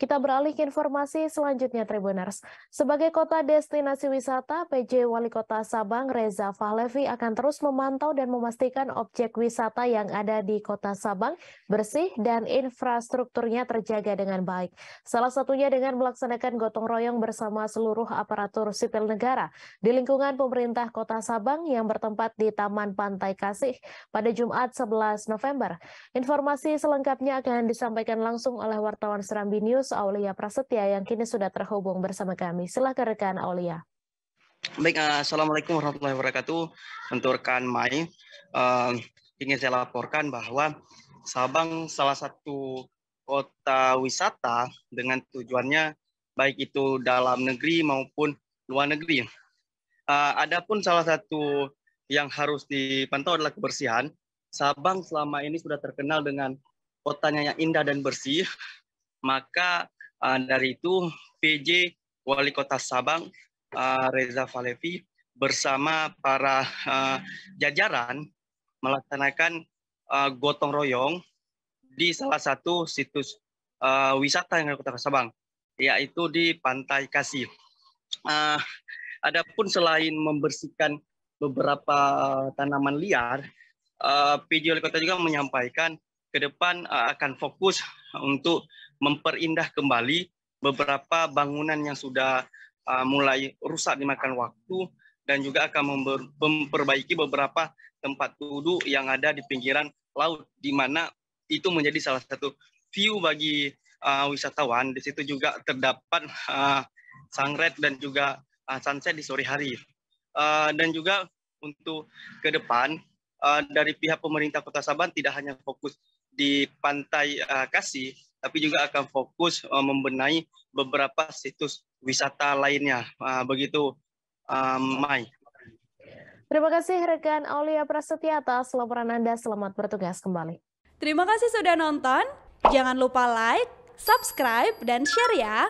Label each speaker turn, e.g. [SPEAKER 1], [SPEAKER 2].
[SPEAKER 1] Kita beralih ke informasi selanjutnya Tribuners. Sebagai kota destinasi wisata, PJ Wali Kota Sabang Reza Fahlevi akan terus memantau dan memastikan objek wisata yang ada di Kota Sabang bersih dan infrastrukturnya terjaga dengan baik. Salah satunya dengan melaksanakan gotong royong bersama seluruh aparatur sipil negara di lingkungan pemerintah Kota Sabang yang bertempat di Taman Pantai Kasih pada Jumat 11 November. Informasi selengkapnya akan disampaikan langsung oleh wartawan Serambi News Agus Aulia Prasetya yang kini sudah terhubung bersama kami. Silahkan rekan Aulia.
[SPEAKER 2] Baik, uh, Assalamualaikum warahmatullahi wabarakatuh. Untuk rekan Mai, uh, eh, ingin saya laporkan bahwa Sabang salah satu kota wisata dengan tujuannya baik itu dalam negeri maupun luar negeri. Uh, adapun salah satu yang harus dipantau adalah kebersihan. Sabang selama ini sudah terkenal dengan kotanya yang indah dan bersih, maka uh, dari itu PJ Wali Kota Sabang uh, Reza Falevi bersama para uh, jajaran melaksanakan uh, gotong royong di salah satu situs uh, wisata yang ada di Kota Sabang, yaitu di Pantai Kasih. Uh, adapun selain membersihkan beberapa tanaman liar, uh, PJ Wali Kota juga menyampaikan ke depan eh, akan fokus untuk memperindah kembali beberapa bangunan yang sudah eh, mulai rusak dimakan waktu dan juga akan memperbaiki beberapa tempat duduk yang ada di pinggiran laut di mana itu menjadi salah satu view bagi uh, wisatawan. Di situ juga terdapat uh, dan juga uh, sunset di sore hari. Uh, dan juga untuk ke depan uh, dari pihak pemerintah Kota Saban tidak hanya fokus di pantai uh, Kasih, tapi juga akan fokus uh, membenahi beberapa situs wisata lainnya. Uh, begitu, uh, Mai.
[SPEAKER 1] Terima kasih rekan Aulia Prasetya atas laporan Anda. Selamat bertugas kembali. Terima
[SPEAKER 2] kasih sudah nonton.
[SPEAKER 1] Jangan lupa like, subscribe, dan share ya.